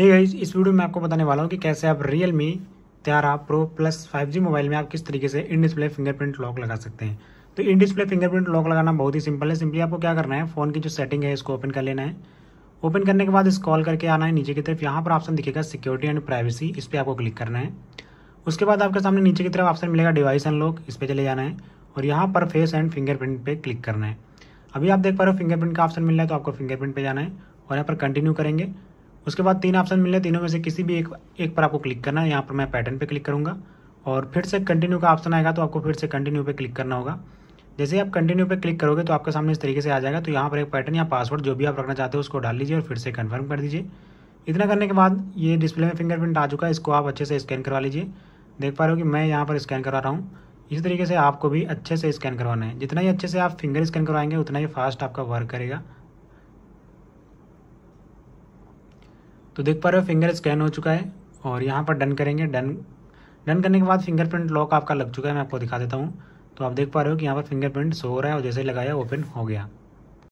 हे hey guys इस video में आपको बताने वाला हूँ कि कैसे आप रियल मी त्यारा pro plus five G mobile में आप किस तरीके से इन डिस्प्ले फिंगरप्रिंट लॉक लगा सकते हैं तो इन डिस्प्ले फिंगरप्रिंट लॉक लगाना बहुत ही सिंपल है सिंपली आपको क्या करना है फ़ोन की जो सेटिंग है इसको ओपन कर लेना है ओपन करने के बाद इस कॉल करके आना है नीचे की तरफ यहाँ पर ऑप्शन दिखेगा सिक्योरिटी एंड प्राइवेसी इस पर आपको क्लिक करना है उसके बाद आपके सामने नीचे की तरफ ऑप्शन मिलेगा डिवाइस एंड लॉक इस पर चले जाना है और यहाँ पर फेस एंड फिंगरप्रिंट पर क्लिक करना है अभी आप देख पा रहे हो फिंगरप्रिंट का ऑप्शन मिल रहा है तो आपको फिंगरप्रिंट पे जाना है और यहाँ पर कंटिन्यू करेंगे उसके बाद तीन ऑप्शन मिले तीनों में से किसी भी एक एक पर आपको क्लिक करना है यहाँ पर मैं पैटर्न पे क्लिक करूँगा और फिर से कंटिन्यू का ऑप्शन आएगा तो आपको फिर से कंटिन्यू पे क्लिक करना होगा जैसे आप कंटिन्यू पे क्लिक करोगे तो आपके सामने इस तरीके से आ जाएगा तो यहाँ पर एक पैटर्न या पासवर्ड जो भी आप रखना चाहते हो उसको डाल लीजिए और फिर से कन्फर्म कर दीजिए इतना करने के बाद ये डिस्प्ले में फिंगरप्रिंट आ चुका है इसको आप अच्छे से स्कैन करवा लीजिए देख पा रहे हो कि मैं यहाँ पर स्कैन करवा रहा हूँ इसी तरीके से आपको भी अच्छे से स्कैन करवाना है जितना ही अच्छे से आप फिंगर स्कैन करवाएंगे उतना ही फास्ट आपका वर्क करेगा तो देख पा रहे हो फिंगर स्कैन हो चुका है और यहाँ पर डन करेंगे डन डन करने के बाद फिंगरप्रिंट लॉक आपका लग चुका है मैं आपको दिखा देता हूँ तो आप देख पा रहे हो कि यहाँ पर फिंगरप्रिंट सो हो रहा है और जैसे लगाया ओपन हो गया